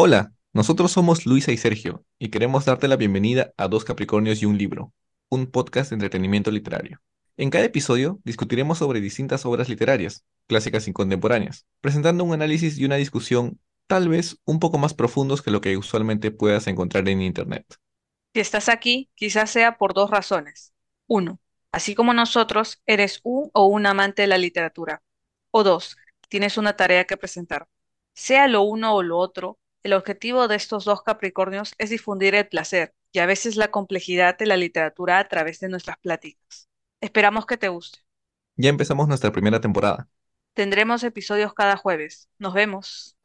Hola, nosotros somos Luisa y Sergio y queremos darte la bienvenida a Dos Capricornios y un Libro, un podcast de entretenimiento literario. En cada episodio discutiremos sobre distintas obras literarias, clásicas y contemporáneas, presentando un análisis y una discusión tal vez un poco más profundos que lo que usualmente puedas encontrar en Internet. Si estás aquí, quizás sea por dos razones. Uno, así como nosotros, eres un o un amante de la literatura. O dos, tienes una tarea que presentar. Sea lo uno o lo otro, el objetivo de estos dos Capricornios es difundir el placer y a veces la complejidad de la literatura a través de nuestras pláticas. Esperamos que te guste. Ya empezamos nuestra primera temporada. Tendremos episodios cada jueves. Nos vemos.